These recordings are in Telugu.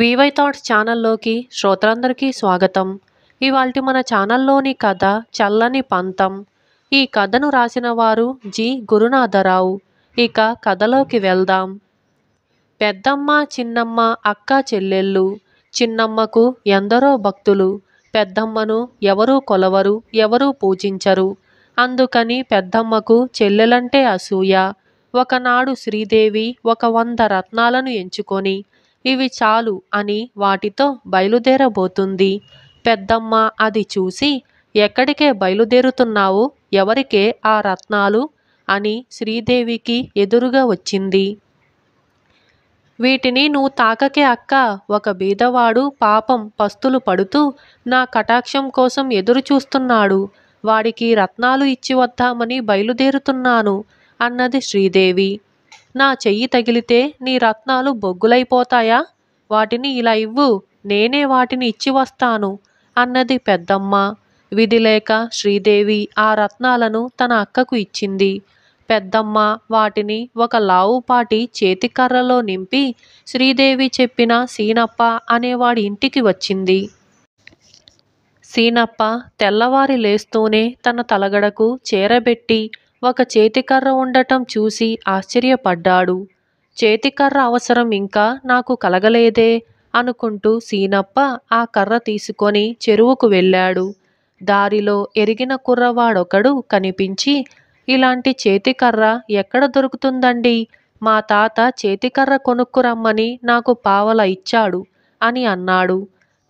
వివై థాట్స్ ఛానల్లోకి శ్రోతలందరికీ స్వాగతం ఇవాళ మన ఛానల్లోని కథ చల్లని పంతం ఈ కథను రాసిన వారు జి గురునాథరావు ఇక కథలోకి వెళ్దాం పెద్దమ్మ చిన్నమ్మ అక్క చెల్లెళ్ళు చిన్నమ్మకు ఎందరో భక్తులు పెద్దమ్మను ఎవరూ కొలవరు ఎవరూ పూజించరు అందుకని పెద్దమ్మకు చెల్లెలంటే అసూయ ఒకనాడు శ్రీదేవి ఒక వంద రత్నాలను ఎంచుకొని ఇవి చాలు అని వాటితో బయలుదేరబోతుంది పెద్దమ్మ అది చూసి ఎక్కడికే బయలుదేరుతున్నావు ఎవరికే ఆ రత్నాలు అని శ్రీదేవికి ఎదురుగా వచ్చింది వీటిని నువ్వు తాకకే అక్క ఒక బీదవాడు పాపం పస్తులు పడుతూ నా కటాక్షం కోసం ఎదురు చూస్తున్నాడు వాడికి రత్నాలు ఇచ్చి వద్దామని బయలుదేరుతున్నాను అన్నది శ్రీదేవి నా చెయ్యి తగిలితే నీ రత్నాలు బొగ్గులైపోతాయా వాటిని ఇలా ఇవ్వు నేనే వాటిని ఇచ్చి వస్తాను అన్నది పెద్దమ్మ విధిలేక శ్రీదేవి ఆ రత్నాలను తన అక్కకు ఇచ్చింది పెద్దమ్మ వాటిని ఒక లావుపాటి చేతికర్రలో నింపి శ్రీదేవి చెప్పిన సీనప్ప అనేవాడి ఇంటికి వచ్చింది సీనప్ప తెల్లవారి లేస్తూనే తన తలగడకు చేరబెట్టి ఒక చేతికర్ర ఉండటం చూసి ఆశ్చర్యపడ్డాడు చేతికర్ర అవసరం ఇంకా నాకు కలగలేదే అనుకుంటూ సీనప్ప ఆ కర్ర తీసుకొని చెరువుకు వెళ్ళాడు దారిలో ఎరిగిన కుర్రవాడొకడు కనిపించి ఇలాంటి చేతికర్ర ఎక్కడ దొరుకుతుందండి మా తాత చేతికర్ర కొనుక్కురమ్మని నాకు పావల ఇచ్చాడు అని అన్నాడు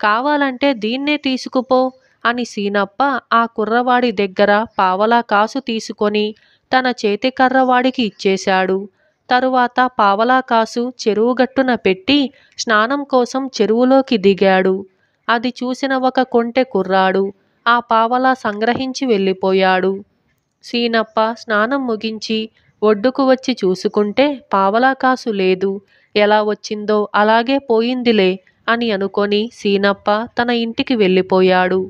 కావాలంటే దీన్నే తీసుకుపో అని సీనప్ప ఆ కుర్రవాడి దగ్గర పావలా కాసు తీసుకొని తన చేతికర్రవాడికి ఇచ్చేశాడు తరువాత పావలా కాసు చెరువుగట్టున పెట్టి స్నానం కోసం చెరువులోకి దిగాడు అది చూసిన ఒక కొంటె కుర్రాడు ఆ పావలా సంగ్రహించి వెళ్ళిపోయాడు సీనప్ప స్నానం ముగించి ఒడ్డుకు వచ్చి చూసుకుంటే పావలా కాసు లేదు ఎలా వచ్చిందో అలాగే పోయిందిలే అని అనుకొని సీనప్ప తన ఇంటికి వెళ్ళిపోయాడు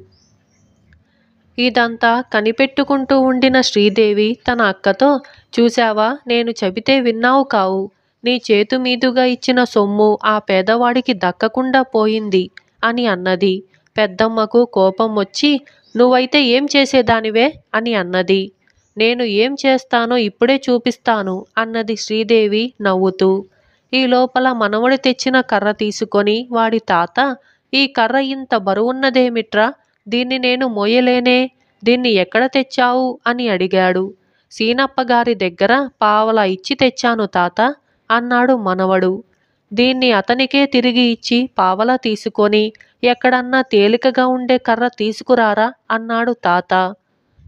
ఇదంతా కనిపెట్టుకుంటూ ఉండిన శ్రీదేవి తన అక్కతో చూశావా నేను చెబితే విన్నావు కావు నీ చేతు మీదుగా ఇచ్చిన సొమ్ము ఆ పేదవాడికి దక్కకుండా పోయింది అని అన్నది పెద్దమ్మకు కోపం వచ్చి నువ్వైతే ఏం చేసేదానివే అని అన్నది నేను ఏం చేస్తానో ఇప్పుడే చూపిస్తాను అన్నది శ్రీదేవి నవ్వుతూ ఈ లోపల మనవడు తెచ్చిన కర్ర తీసుకొని వాడి తాత ఈ కర్ర ఇంత బరువున్నదేమిట్రా దీన్ని నేను మోయలేనే దీన్ని ఎక్కడ తెచ్చావు అని అడిగాడు సీనప్పగారి దగ్గర పావలా ఇచ్చి తెచ్చాను తాత అన్నాడు మనవడు దీన్ని అతనికే తిరిగి ఇచ్చి పావలా తీసుకొని ఎక్కడన్నా తేలికగా ఉండే కర్ర తీసుకురారా అన్నాడు తాత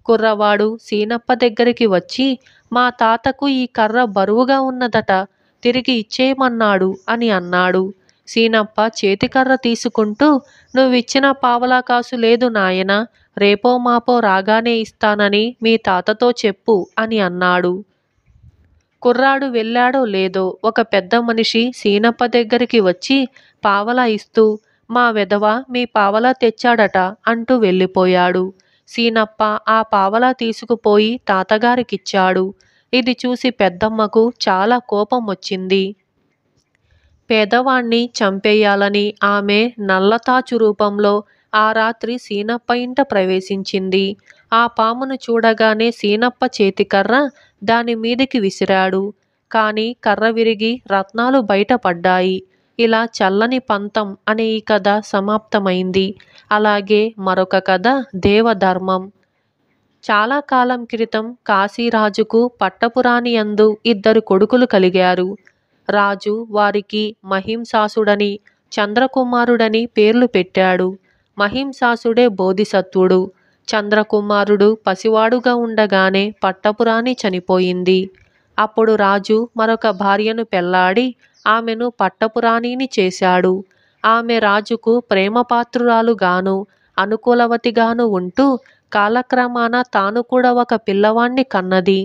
కుర్రవాడు సీనప్ప దగ్గరికి వచ్చి మా తాతకు ఈ కర్ర బరువుగా ఉన్నదట తిరిగి ఇచ్చేయమన్నాడు అని అన్నాడు సీనప్ప చేతికర్ర తీసుకుంటూ నువ్విచ్చిన పావలా కాసు లేదు నాయన రేపో మాపో రాగానే ఇస్తానని మీ తాతతో చెప్పు అని అన్నాడు కుర్రాడు వెళ్ళాడో లేదో ఒక పెద్ద మనిషి సీనప్ప దగ్గరికి వచ్చి పావలా ఇస్తూ మా వెధవ మీ పావలా తెచ్చాడట అంటూ వెళ్ళిపోయాడు సీనప్ప ఆ పావలా తీసుకుపోయి తాతగారికిచ్చాడు ఇది చూసి పెద్దమ్మకు చాలా కోపం వచ్చింది పేదవాణ్ణి చంపేయాలని ఆమె నల్లతాచు రూపంలో ఆ రాత్రి సీనప్ప ఇంట ప్రవేశించింది ఆ పామును చూడగానే సీనప్ప చేతికర్ర దాని మీదికి విసిరాడు కానీ కర్ర విరిగి రత్నాలు బయటపడ్డాయి ఇలా చల్లని పంతం అనే ఈ కథ సమాప్తమైంది అలాగే మరొక కథ దేవధర్మం చాలా కాలం క్రితం కాశీరాజుకు పట్టపురాణి అందు ఇద్దరు కొడుకులు కలిగారు రాజు వారికి మహింసాసుడని చంద్రకుమారుడని పేర్లు పెట్టాడు మహింసాసుడే బోధిసత్వుడు చంద్రకుమారుడు పసివాడుగా ఉండగానే పట్టపురాణి చనిపోయింది అప్పుడు రాజు మరొక భార్యను పెళ్లాడి ఆమెను పట్టపురాణిని చేశాడు ఆమె రాజుకు ప్రేమపాత్రురాలుగాను అనుకూలవతిగాను ఉంటూ కాలక్రమాన తాను కూడా ఒక పిల్లవాణ్ణి కన్నది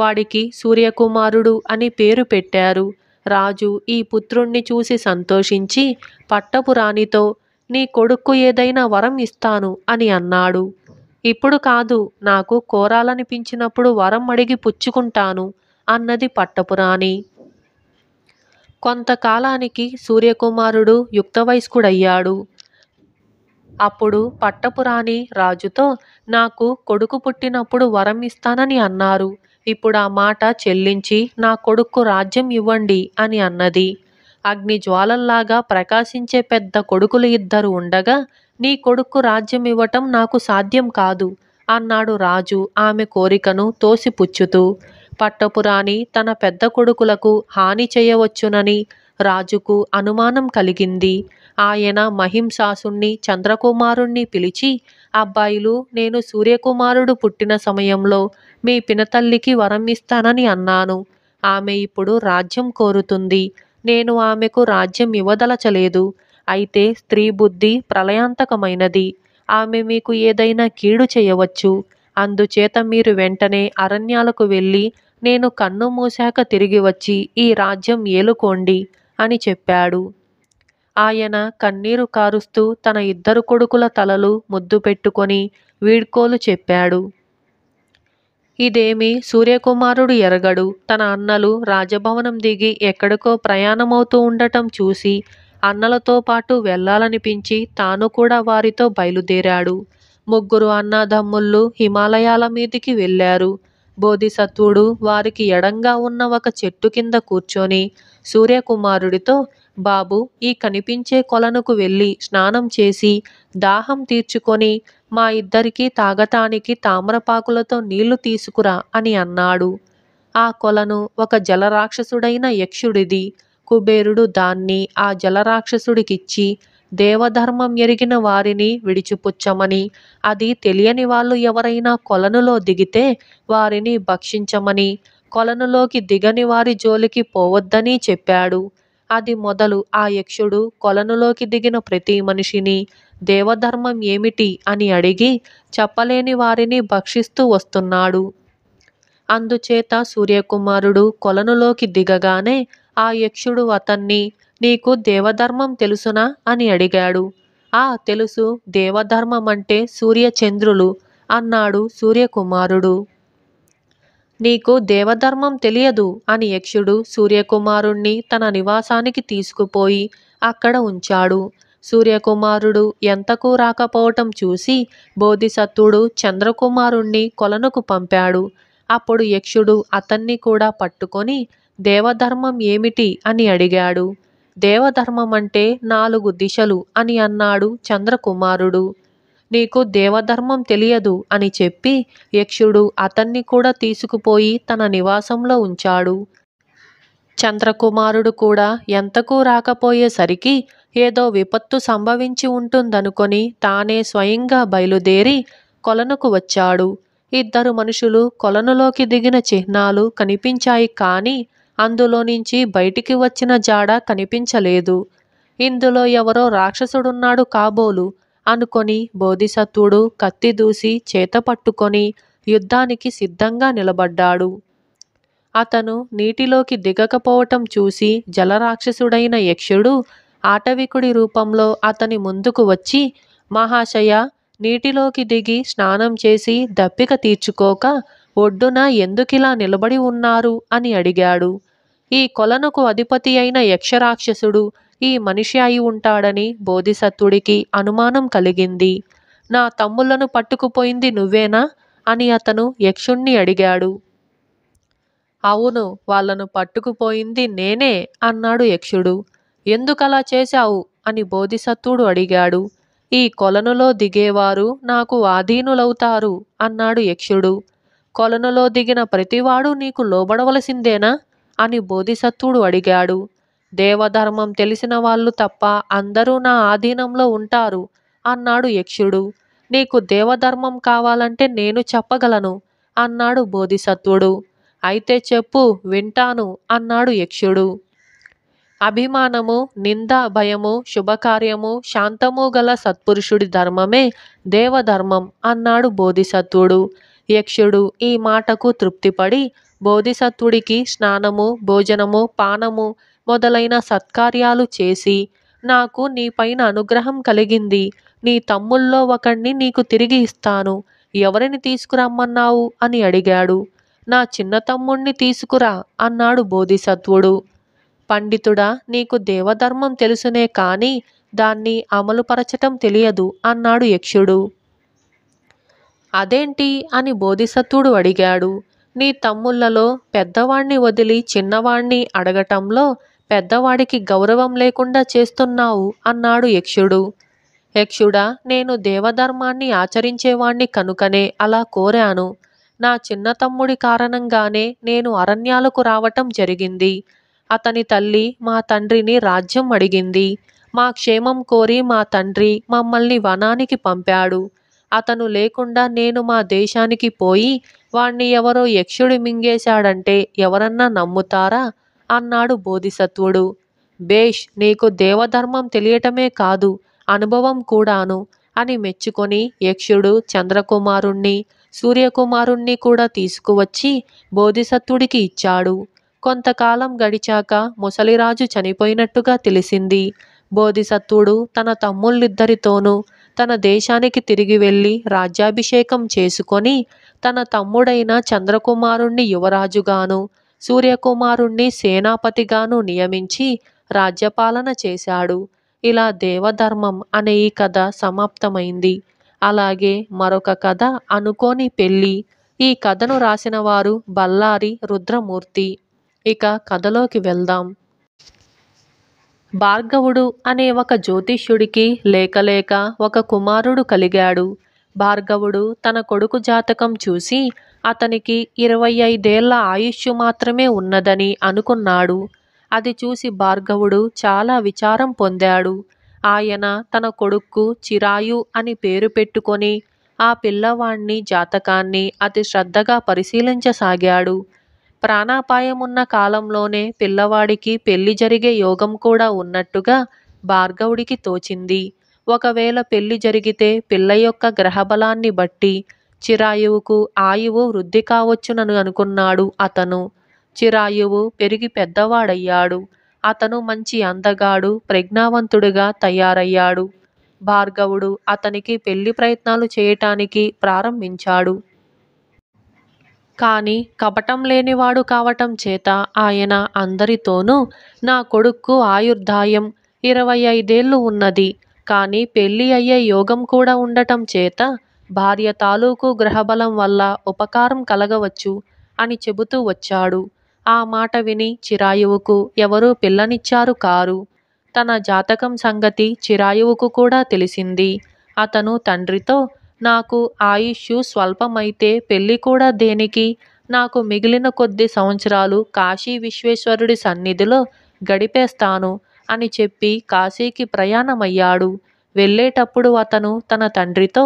వాడికి సూర్యకుమారుడు అని పేరు పెట్టారు రాజు ఈ పుత్రుణ్ణి చూసి సంతోషించి పట్టపురాణితో నీ కొడుక్కు ఏదైనా వరం ఇస్తాను అని అన్నాడు ఇప్పుడు కాదు నాకు కోరాలనిపించినప్పుడు వరం అడిగి పుచ్చుకుంటాను అన్నది పట్టపురాణి కొంతకాలానికి సూర్యకుమారుడు యుక్తవయస్కుడయ్యాడు అప్పుడు పట్టపురాణి రాజుతో నాకు కొడుకు పుట్టినప్పుడు వరం ఇస్తానని అన్నారు ఇప్పుడు ఆ మాట చెల్లించి నా కొడుకు రాజ్యం ఇవ్వండి అని అన్నది అగ్ని జ్వాలల్లాగా ప్రకాశించే పెద్ద కొడుకులు ఇద్దరు ఉండగా నీ కొడుకు రాజ్యం ఇవ్వటం నాకు సాధ్యం కాదు అన్నాడు రాజు ఆమె కోరికను తోసిపుచ్చుతూ పట్టపురాణి తన పెద్ద కొడుకులకు హాని చేయవచ్చునని రాజుకు అనుమానం కలిగింది ఆయన మహింసాసుణ్ణి చంద్రకుమారుణ్ణి పిలిచి అబ్బాయిలు నేను సూర్యకుమారుడు పుట్టిన సమయంలో మీ పినతల్లికి వరం ఇస్తానని అన్నాను ఆమె ఇప్పుడు రాజ్యం కోరుతుంది నేను ఆమెకు రాజ్యం ఇవ్వదలచలేదు అయితే స్త్రీ బుద్ధి ప్రళయాంతకమైనది ఆమె మీకు ఏదైనా కీడు చేయవచ్చు అందుచేత మీరు వెంటనే అరణ్యాలకు వెళ్ళి నేను కన్ను మూశాక తిరిగి వచ్చి ఈ రాజ్యం ఏలుకోండి అని చెప్పాడు ఆయన కన్నీరు కారుస్తూ తన ఇద్దరు కొడుకుల తలలు ముద్దు పెట్టుకొని వీడ్కోలు చెప్పాడు ఇదేమి సూర్యకుమారుడు ఎరగడు తన అన్నలు రాజభవనం దిగి ఎక్కడికో ప్రయాణమవుతూ ఉండటం చూసి అన్నలతో పాటు వెళ్లాలనిపించి తాను కూడా వారితో బయలుదేరాడు ముగ్గురు అన్నదమ్ముళ్ళు హిమాలయాల మీదికి వెళ్ళారు బోధిసత్వుడు వారికి ఎడంగా ఉన్న ఒక చెట్టు కింద కూర్చొని సూర్యకుమారుడితో బాబూ ఈ కనిపించే కొలనుకు వెళ్ళి స్నానం చేసి దాహం తీర్చుకొని మా ఇద్దరికీ తాగటానికి తామ్రపాకులతో నీళ్లు తీసుకురా అని అన్నాడు ఆ కొలను ఒక జలరాక్షసుడైన యక్షుడిది కుబేరుడు దాన్ని ఆ జలరాక్షసుడికిచ్చి దేవధర్మం ఎరిగిన వారిని విడిచిపుచ్చమని అది తెలియని వాళ్ళు ఎవరైనా కొలనులో దిగితే వారిని భక్షించమని కొలనులోకి దిగని వారి జోలికి పోవద్దని చెప్పాడు అది మొదలు ఆ యక్షుడు కొలనులోకి దిగిన ప్రతి మనిషిని దేవధర్మం ఏమిటి అని అడిగి చెప్పలేని వారిని భక్షిస్తూ వస్తున్నాడు అందుచేత సూర్యకుమారుడు కొలనులోకి దిగగానే ఆ యక్షుడు అతన్ని నీకు దేవధర్మం తెలుసునా అని అడిగాడు ఆ తెలుసు దేవధర్మం అంటే సూర్యచంద్రులు అన్నాడు సూర్యకుమారుడు నీకు దేవధర్మం తెలియదు అని యక్షుడు సూర్యకుమారుణ్ణి తన నివాసానికి తీసుకుపోయి అక్కడ ఉంచాడు సూర్యకుమారుడు ఎంతకు రాకపోవటం చూసి బోధిసత్తుడు చంద్రకుమారుణ్ణి కొలనుకు పంపాడు అప్పుడు యక్షుడు అతన్ని కూడా పట్టుకొని దేవధర్మం ఏమిటి అని అడిగాడు దేవధర్మం అంటే నాలుగు దిశలు అని అన్నాడు చంద్రకుమారుడు నీకు దేవధర్మం తెలియదు అని చెప్పి యక్షుడు అతన్ని కూడా తీసుకుపోయి తన నివాసంలో ఉంచాడు చంద్రకుమారుడు కూడా ఎంతకు రాకపోయేసరికి ఏదో విపత్తు సంభవించి ఉంటుందనుకొని తానే స్వయంగా బయలుదేరి కొలనుకు వచ్చాడు ఇద్దరు మనుషులు కొలనులోకి దిగిన చిహ్నాలు కనిపించాయి కానీ అందులో నుంచి బయటికి వచ్చిన జాడ కనిపించలేదు ఇందులో ఎవరో రాక్షసుడున్నాడు కాబోలు అనుకొని బోధిసత్వుడు కత్తి దూసి చేత పట్టుకొని యుద్ధానికి సిద్ధంగా నిలబడ్డాడు అతను నీటిలోకి దిగకపోవటం చూసి జలరాక్షసుడైన యక్షుడు ఆటవికుడి రూపంలో అతని ముందుకు వచ్చి మహాశయ నీటిలోకి దిగి స్నానం చేసి దప్పిక తీర్చుకోక ఒడ్డున ఎందుకిలా నిలబడి ఉన్నారు అని అడిగాడు ఈ కొలనుకు అధిపతి అయిన యక్షరాక్షసుడు ఈ మనిషి అయి ఉంటాడని బోధిసత్తుడికి అనుమానం కలిగింది నా తమ్ములను పట్టుకుపోయింది నువ్వేనా అని అతను యక్షుణ్ణి అడిగాడు అవును వాళ్ళను పట్టుకుపోయింది నేనే అన్నాడు యక్షుడు ఎందుకలా చేశావు అని బోధిసత్తుడు అడిగాడు ఈ కొలనులో దిగేవారు నాకు ఆధీనులవుతారు అన్నాడు యక్షుడు కొలనులో దిగిన ప్రతివాడు నీకు లోబడవలసిందేనా అని బోధిసత్తుడు అడిగాడు దేవధర్మం తెలిసిన వాళ్ళు తప్ప అందరూ నా ఆధీనంలో ఉంటారు అన్నాడు యక్షుడు నీకు దేవధర్మం కావాలంటే నేను చెప్పగలను అన్నాడు బోధిసత్వుడు అయితే చెప్పు వింటాను అన్నాడు యక్షుడు అభిమానము నింద భయము శుభకార్యము శాంతము గల సత్పురుషుడి ధర్మమే దేవధర్మం అన్నాడు బోధిసత్వుడు యక్షుడు ఈ మాటకు తృప్తిపడి బోధిసత్వుడికి స్నానము భోజనము పానము మొదలైన సత్కార్యాలు చేసి నాకు నీపైన అనుగ్రహం కలిగింది నీ తమ్ముల్లో ఒకణ్ణి నీకు తిరిగి ఇస్తాను ఎవరిని తీసుకురమ్మన్నావు అని అడిగాడు నా చిన్న తమ్ముణ్ణి తీసుకురా అన్నాడు బోధిసత్వుడు పండితుడా నీకు దేవధర్మం తెలుసునే కానీ దాన్ని అమలుపరచటం తెలియదు అన్నాడు యక్షుడు అదేంటి అని బోధిసత్వుడు అడిగాడు నీ తమ్ముళ్లలో పెద్దవాణ్ణి వదిలి చిన్నవాణ్ణి అడగటంలో పెద్దవాడికి గౌరవం లేకుండా చేస్తున్నావు అన్నాడు యక్షుడు యక్షుడా నేను దేవధర్మాన్ని ఆచరించేవాణ్ణి కనుకనే అలా కోరాను నా చిన్న తమ్ముడి కారణంగానే నేను అరణ్యాలకు రావటం జరిగింది అతని తల్లి మా తండ్రిని రాజ్యం అడిగింది మా క్షేమం కోరి మా తండ్రి మమ్మల్ని వనానికి పంపాడు అతను లేకుండా నేను మా దేశానికి పోయి వాణ్ణి ఎవరో యక్షుడి మింగేశాడంటే ఎవరన్నా నమ్ముతారా అన్నాడు బోధిసత్వుడు బేష్ నీకు దేవధర్మం తెలియటమే కాదు అనుభవం కూడాను అని మెచ్చుకొని యక్షుడు చంద్రకుమారుణ్ణి సూర్యకుమారుణ్ణి కూడా తీసుకువచ్చి బోధిసత్వుడికి ఇచ్చాడు కొంతకాలం గడిచాక ముసలిరాజు చనిపోయినట్టుగా తెలిసింది బోధిసత్వుడు తన తమ్ముళ్ళిద్దరితోనూ తన దేశానికి తిరిగి వెళ్ళి రాజ్యాభిషేకం చేసుకొని తన తమ్ముడైన చంద్రకుమారుణ్ణి యువరాజుగాను సూర్యకుమారుణ్ణి సేనాపతిగాను నియమించి రాజ్యపాలన చేశాడు ఇలా దేవధర్మం అనే ఈ కథ సమాప్తమైంది అలాగే మరొక కథ అనుకోని పెళ్ళి ఈ కథను రాసిన వారు బల్లారి రుద్రమూర్తి ఇక కథలోకి వెళ్దాం భార్గవుడు అనే ఒక జ్యోతిష్యుడికి లేకలేక ఒక కుమారుడు కలిగాడు భార్గవుడు తన కొడుకు జాతకం చూసి అతనికి ఇరవై ఐదేళ్ల ఆయుష్ మాత్రమే ఉన్నదని అనుకున్నాడు అది చూసి భార్గవుడు చాలా విచారం పొందాడు ఆయన తన కొడుక్కు చిరాయు అని పేరు పెట్టుకొని ఆ పిల్లవాణ్ణి జాతకాన్ని అతి శ్రద్ధగా పరిశీలించసాగాడు ప్రాణాపాయమున్న కాలంలోనే పిల్లవాడికి పెళ్లి జరిగే యోగం కూడా ఉన్నట్టుగా భార్గవుడికి తోచింది ఒకవేళ పెళ్లి జరిగితే పిల్ల యొక్క గ్రహబలాన్ని బట్టి చిరాయువుకు ఆయువు వృద్ధి కావచ్చునని అనుకున్నాడు అతను చిరాయువు పెరిగి పెద్దవాడయ్యాడు అతను మంచి అందగాడు ప్రజ్ఞావంతుడుగా తయారయ్యాడు భార్గవుడు అతనికి పెళ్లి ప్రయత్నాలు చేయటానికి ప్రారంభించాడు కానీ కపటం లేనివాడు కావటం చేత ఆయన అందరితోనూ నా కొడుక్కు ఆయుర్దాయం ఇరవై ఐదేళ్లు ఉన్నది కానీ పెళ్ళి అయ్యే యోగం కూడా ఉండటం చేత భార్య తాలూకు గ్రహబలం వల్ల ఉపకారం కలగవచ్చు అని చెబుతూ వచ్చాడు ఆ మాట విని చిరాయువుకు ఎవరూ పిల్లనిచ్చారు కారు తన జాతకం సంగతి చిరాయువుకు కూడా తెలిసింది అతను తండ్రితో నాకు ఆయుష్ స్వల్పమైతే పెళ్ళి కూడా దేనికి నాకు మిగిలిన కొద్ది సంవత్సరాలు కాశీ విశ్వేశ్వరుడి సన్నిధిలో గడిపేస్తాను అని చెప్పి కాశీకి ప్రయాణమయ్యాడు వెళ్ళేటప్పుడు అతను తన తండ్రితో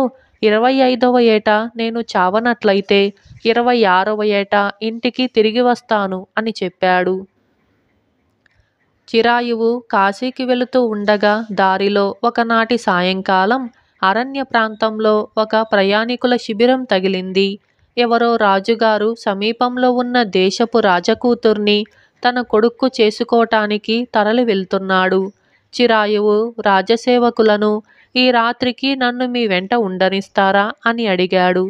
ఇరవై ఐదవ ఏట నేను చావనట్లయితే ఇరవై ఆరవ ఏట ఇంటికి తిరిగి వస్తాను అని చెప్పాడు చిరాయువు కాశీకి వెళుతూ ఉండగా దారిలో ఒకనాటి సాయంకాలం అరణ్య ప్రాంతంలో ఒక ప్రయాణికుల శిబిరం తగిలింది ఎవరో రాజుగారు సమీపంలో ఉన్న దేశపు రాజకూతుర్ని తన కొడుక్కు చేసుకోటానికి తరలి వెళ్తున్నాడు చిరాయువు రాజసేవకులను ఈ రాత్రికి నన్ను మీ వెంట ఉండనిస్తారా అని అడిగాడు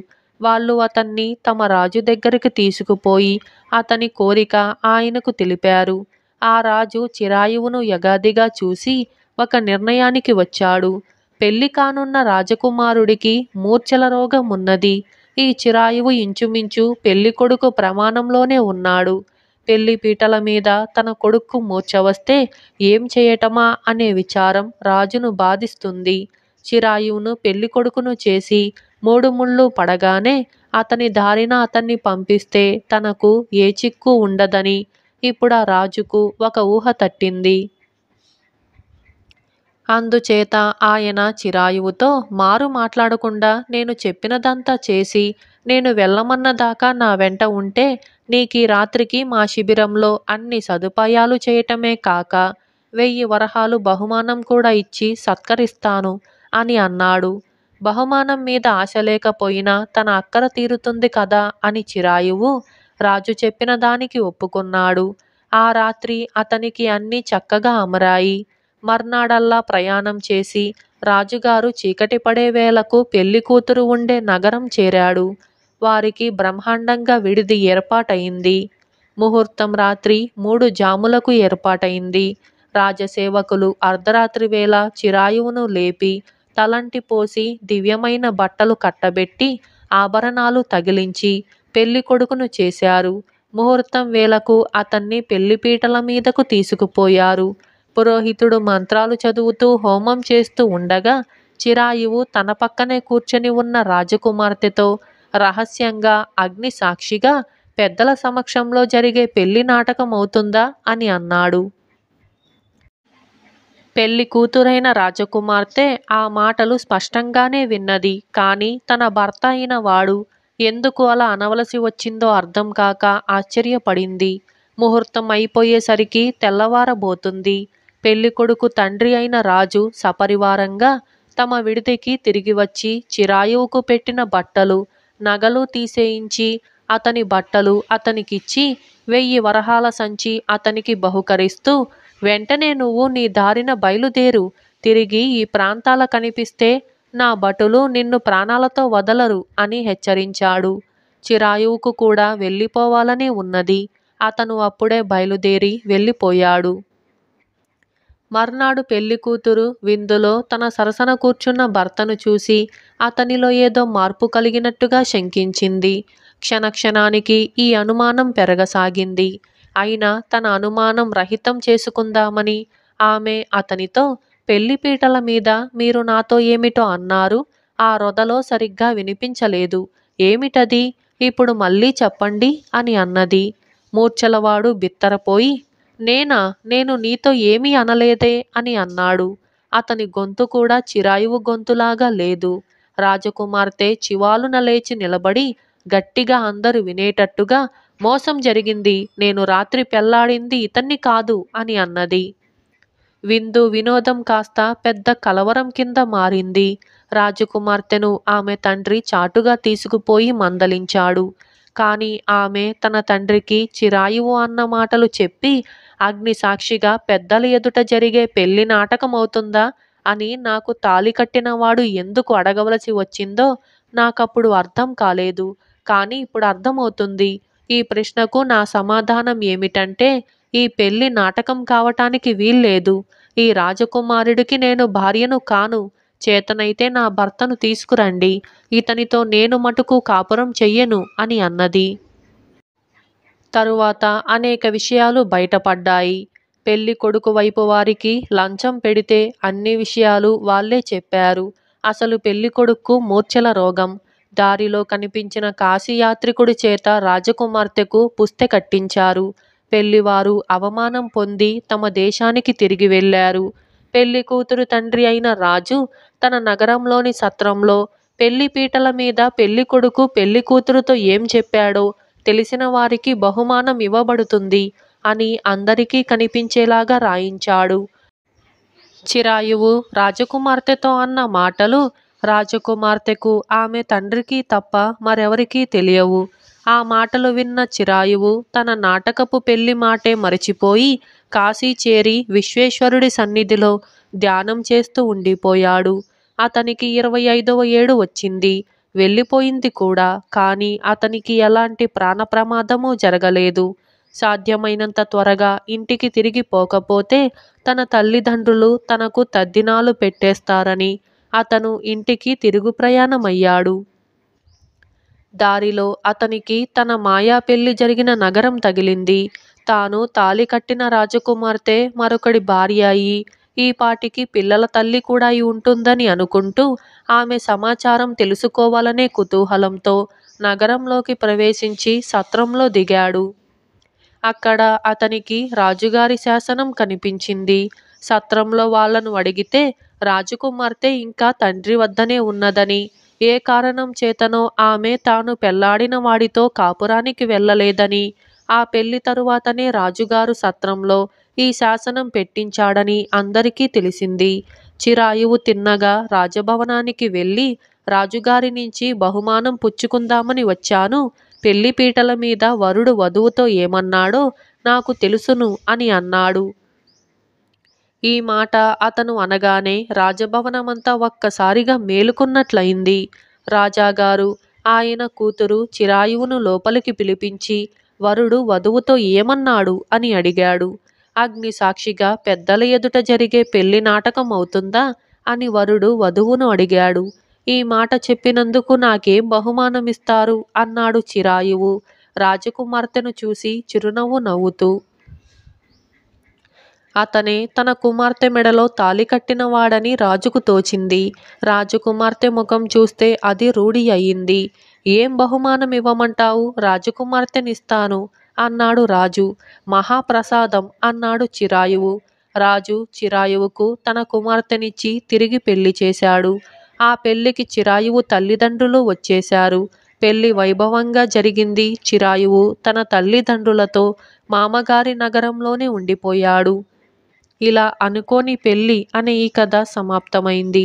వాళ్ళు అతన్ని తమ రాజు దగ్గరికి తీసుకుపోయి అతని కోరిక ఆయనకు తెలిపారు ఆ రాజు చిరాయువును యగాదిగా చూసి ఒక నిర్ణయానికి వచ్చాడు పెళ్లి కానున్న రాజకుమారుడికి మూర్ఛల రోగం ఉన్నది ఈ చిరాయువు ఇంచుమించు పెళ్లి కొడుకు ప్రమాణంలోనే ఉన్నాడు పెళ్లి పీటల మీద తన కొడుక్కు మూర్ఛ వస్తే ఏం చేయటమా అనే విచారం రాజును బాధిస్తుంది చిరాయువును పెళ్లి కొడుకును చేసి మూడు ముళ్ళు పడగానే అతని దారిన అతన్ని పంపిస్తే తనకు ఏ చిక్కు ఉండదని ఇప్పుడు ఆ రాజుకు ఒక ఊహ తట్టింది అందుచేత ఆయన చిరాయువుతో మారు మాట్లాడకుండా నేను చెప్పినదంతా చేసి నేను వెళ్ళమన్నదాకా నా వెంట ఉంటే ఈ రాత్రికి మా శిబిరంలో అన్ని సదుపాయాలు చేయటమే కాక వెయ్యి వరహాలు బహుమానం కూడా ఇచ్చి సత్కరిస్తాను అని అన్నాడు బహుమానం మీద ఆశ లేకపోయినా తన అక్కర తీరుతుంది కదా అని చిరాయువు రాజు చెప్పిన దానికి ఒప్పుకున్నాడు ఆ రాత్రి అతనికి అన్నీ చక్కగా అమరాయి మర్నాడల్లా ప్రయాణం చేసి రాజుగారు చీకటి పడే వేళకు పెళ్లి కూతురు ఉండే నగరం చేరాడు వారికి బ్రహ్మాండంగా విడిది ఏర్పాటైంది ముహూర్తం రాత్రి మూడు జాములకు ఏర్పాటైంది రాజసేవకులు అర్ధరాత్రి వేళ చిరాయువును లేపి తలంటి పోసి దివ్యమైన బట్టలు కట్టబెట్టి ఆభరణాలు తగిలించి పెళ్లి కొడుకును చేశారు ముహూర్తం వేళకు అతన్ని పెళ్లిపీటల మీదకు తీసుకుపోయారు పురోహితుడు మంత్రాలు చదువుతూ హోమం చేస్తూ ఉండగా చిరాయువు తన పక్కనే కూర్చొని ఉన్న రాజకుమార్తెతో రహస్యంగా అగ్ని సాక్షిగా పెద్దల సమక్షంలో జరిగే పెళ్లి నాటకం అవుతుందా అని అన్నాడు పెళ్లి కూతురైన రాజకుమార్తె ఆ మాటలు స్పష్టంగానే విన్నది కానీ తన భర్త అయిన వాడు ఎందుకు అలా అనవలసి వచ్చిందో అర్థం కాక ఆశ్చర్యపడింది ముహూర్తం అయిపోయేసరికి తెల్లవారబోతుంది పెళ్ళికొడుకు తండ్రి అయిన రాజు సపరివారంగా తమ విడిదికి తిరిగి వచ్చి చిరాయువుకు పెట్టిన బట్టలు నగలు తీసేయించి అతని బట్టలు అతనికిచ్చి వెయ్యి వరహాల సంచి అతనికి బహుకరిస్తూ వెంటనే నువ్వు నీ దారిన బయలుదేరు తిరిగి ఈ ప్రాంతాల కనిపిస్తే నా భటులు నిన్ను ప్రాణాలతో వదలరు అని హెచ్చరించాడు చిరాయువుకు కూడా వెళ్ళిపోవాలని ఉన్నది అతను అప్పుడే బయలుదేరి వెళ్ళిపోయాడు మర్నాడు పెళ్లి కూతురు విందులో తన సరసన కూర్చున్న భర్తను చూసి అతనిలో ఏదో మార్పు కలిగినట్టుగా శంకించింది క్షణక్షణానికి ఈ అనుమానం పెరగసాగింది అయినా తన అనుమానం రహితం చేసుకుందామని ఆమె అతనితో పెళ్లి పీటల మీద మీరు నాతో ఏమిటో అన్నారు ఆ రొదలో సరిగ్గా వినిపించలేదు ఏమిటది ఇప్పుడు మళ్ళీ చెప్పండి అని అన్నది మూర్ఛలవాడు బిత్తరపోయి నేనా నేను నీతో ఏమీ అనలేదే అని అన్నాడు అతని గొంతు కూడా చిరాయువు గొంతులాగా లేదు రాజకుమార్తె చివాలున లేచి నిలబడి గట్టిగా అందరు వినేటట్టుగా మోసం జరిగింది నేను రాత్రి పెళ్లాడింది ఇతన్ని కాదు అని అన్నది విందు వినోదం కాస్త పెద్ద కలవరం కింద మారింది రాజకుమార్తెను ఆమె తండ్రి చాటుగా తీసుకుపోయి మందలించాడు కానీ ఆమె తన తండ్రికి చిరాయువు అన్న మాటలు చెప్పి అగ్ని సాక్షిగా పెద్దల ఎదుట జరిగే పెళ్లి నాటకమవుతుందా అని నాకు తాలి కట్టినవాడు ఎందుకు అడగవలసి వచ్చిందో నాకప్పుడు అర్థం కాలేదు కానీ ఇప్పుడు అర్థమవుతుంది ఈ ప్రశ్నకు నా సమాధానం ఏమిటంటే ఈ పెళ్లి నాటకం కావటానికి వీల్లేదు ఈ రాజకుమారుడికి నేను భార్యను కాను చేతనైతే నా భర్తను తీసుకురండి ఇతనితో నేను మటుకు కాపురం చెయ్యను అని అన్నది తరువాత అనేక విషయాలు బయటపడ్డాయి పెళ్లి కొడుకు వైపు వారికి లంచం పెడితే అన్ని విషయాలు వాళ్లే చెప్పారు అసలు పెళ్లి కొడుకు మూర్ఛల రోగం దారిలో కనిపించిన కాశీయాత్రికుడి చేత రాజకుమార్తెకు పుస్తె కట్టించారు పెళ్లివారు అవమానం పొంది తమ దేశానికి తిరిగి వెళ్ళారు పెళ్లి కూతురు తండ్రి అయిన రాజు తన నగరంలోని సత్రంలో పెళ్లి పీటల మీద పెళ్లి కొడుకు పెళ్లి కూతురుతో ఏం చెప్పాడో తెలిసిన వారికి బహుమానం ఇవ్వబడుతుంది అని అందరికీ కనిపించేలాగా రాయించాడు చిరాయువు రాజకుమార్తెతో అన్న మాటలు రాజకుమార్తెకు ఆమె తండ్రికి తప్ప మరెవరికీ తెలియవు ఆ మాటలు విన్న చిరాయువు తన నాటకపు పెళ్లి మాటే మరచిపోయి కాశీ చేరి విశ్వేశ్వరుడి సన్నిధిలో ధ్యానం చేస్తూ ఉండిపోయాడు అతనికి ఇరవై ఐదవ ఏడు వచ్చింది వెళ్ళిపోయింది కూడా కానీ అతనికి ఎలాంటి ప్రాణ ప్రమాదము జరగలేదు సాధ్యమైనంత త్వరగా ఇంటికి తిరిగి పోకపోతే తన తల్లిదండ్రులు తనకు తద్దినాలు పెట్టేస్తారని అతను ఇంటికి తిరుగు ప్రయాణమయ్యాడు దారిలో అతనికి తన మాయా పెళ్లి జరిగిన నగరం తగిలింది తాను తాలి కట్టిన రాజకుమార్తె మరొకడి భార్య అయి ఈ పాటికి పిల్లల తల్లి కూడా అయి ఉంటుందని అనుకుంటూ ఆమె సమాచారం తెలుసుకోవాలనే కుతూహలంతో నగరంలోకి ప్రవేశించి సత్రంలో దిగాడు అక్కడ అతనికి రాజుగారి శాసనం కనిపించింది సత్రంలో వాళ్లను అడిగితే రాజకుమార్తె ఇంకా తండ్రి వద్దనే ఉన్నదని ఏ కారణం చేతనో ఆమె తాను పెళ్లాడిన వాడితో కాపురానికి వెళ్ళలేదని ఆ పెళ్లి తరువాతనే రాజుగారు సత్రంలో ఈ శాసనం పెట్టించాడని అందరికీ తెలిసింది చిరాయువు తిన్నగా రాజభవనానికి వెళ్ళి రాజుగారి నుంచి బహుమానం పుచ్చుకుందామని వచ్చాను పెళ్లి పీటల మీద వరుడు వధువుతో ఏమన్నాడో నాకు తెలుసును అని అన్నాడు ఈ మాట అతను అనగానే రాజభవనమంతా ఒక్కసారిగా మేలుకున్నట్లయింది రాజాగారు ఆయన కూతురు చిరాయువును లోపలికి పిలిపించి వరుడు వధువుతో ఏమన్నాడు అని అడిగాడు అగ్ని సాక్షిగా పెద్దల ఎదుట జరిగే పెళ్లి నాటకం అవుతుందా అని వరుడు వధువును అడిగాడు ఈ మాట చెప్పినందుకు నాకేం బహుమానమిస్తారు అన్నాడు చిరాయువు రాజకుమార్తెను చూసి చిరునవ్వు నవ్వుతూ అతనే తన కుమార్తె మెడలో తాలి కట్టినవాడని రాజుకు తోచింది రాజకుమార్తె ముఖం చూస్తే అది రూఢి అయింది ఏం బహుమానం ఇవ్వమంటావు రాజకుమార్తెనిస్తాను అన్నాడు రాజు మహాప్రసాదం అన్నాడు చిరాయువు రాజు చిరాయువుకు తన కుమార్తెనిచ్చి తిరిగి పెళ్లి చేశాడు ఆ పెళ్లికి చిరాయువు తల్లిదండ్రులు వచ్చేశారు పెళ్లి వైభవంగా జరిగింది చిరాయువు తన తల్లిదండ్రులతో మామగారి నగరంలోనే ఉండిపోయాడు ఇలా అనుకోని పెళ్లి అనే ఈ కథ సమాప్తమైంది